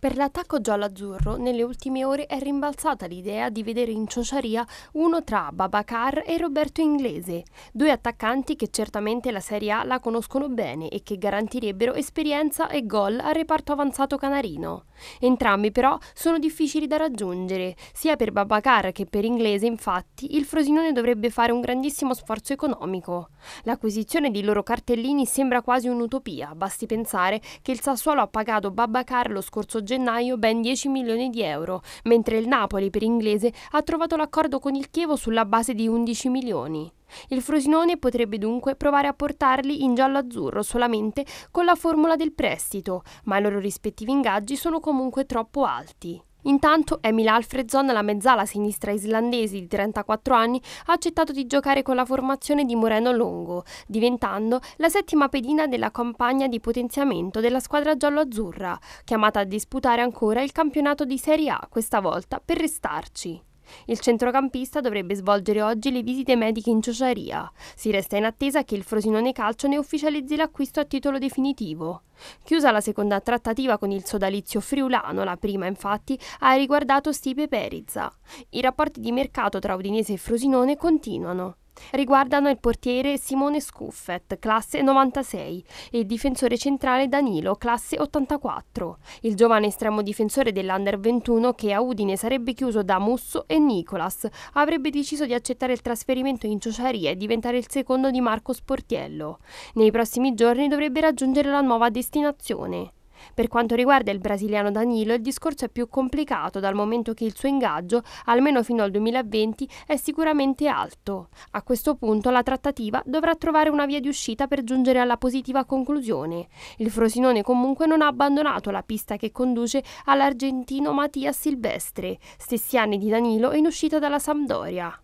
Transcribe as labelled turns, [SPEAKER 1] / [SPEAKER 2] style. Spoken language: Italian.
[SPEAKER 1] Per l'attacco giallo-azzurro, nelle ultime ore è rimbalzata l'idea di vedere in ciociaria uno tra Babacar e Roberto Inglese, due attaccanti che certamente la Serie A la conoscono bene e che garantirebbero esperienza e gol al reparto avanzato canarino. Entrambi però sono difficili da raggiungere, sia per Babacar che per Inglese infatti il Frosinone dovrebbe fare un grandissimo sforzo economico. L'acquisizione dei loro cartellini sembra quasi un'utopia, basti pensare che il Sassuolo ha pagato Babacar lo scorso gennaio ben 10 milioni di euro, mentre il Napoli per inglese ha trovato l'accordo con il Chievo sulla base di 11 milioni. Il Frosinone potrebbe dunque provare a portarli in giallo-azzurro solamente con la formula del prestito, ma i loro rispettivi ingaggi sono comunque troppo alti. Intanto Emil Alfredson, la mezzala sinistra islandese di 34 anni, ha accettato di giocare con la formazione di Moreno Longo, diventando la settima pedina della campagna di potenziamento della squadra giallo-azzurra, chiamata a disputare ancora il campionato di Serie A, questa volta per restarci. Il centrocampista dovrebbe svolgere oggi le visite mediche in Ciociaria. Si resta in attesa che il Frosinone Calcio ne ufficializzi l'acquisto a titolo definitivo. Chiusa la seconda trattativa con il sodalizio friulano, la prima infatti ha riguardato Stipe Perizza. I rapporti di mercato tra Udinese e Frosinone continuano. Riguardano il portiere Simone Scuffet, classe 96, e il difensore centrale Danilo, classe 84. Il giovane estremo difensore dell'Under 21 che a Udine sarebbe chiuso da Musso e Nicolas avrebbe deciso di accettare il trasferimento in Ciociaria e diventare il secondo di Marco Sportiello. Nei prossimi giorni dovrebbe raggiungere la nuova destinazione. Per quanto riguarda il brasiliano Danilo, il discorso è più complicato dal momento che il suo ingaggio, almeno fino al 2020, è sicuramente alto. A questo punto la trattativa dovrà trovare una via di uscita per giungere alla positiva conclusione. Il Frosinone comunque non ha abbandonato la pista che conduce all'argentino Mattia Silvestre, stessi anni di Danilo in uscita dalla Sampdoria.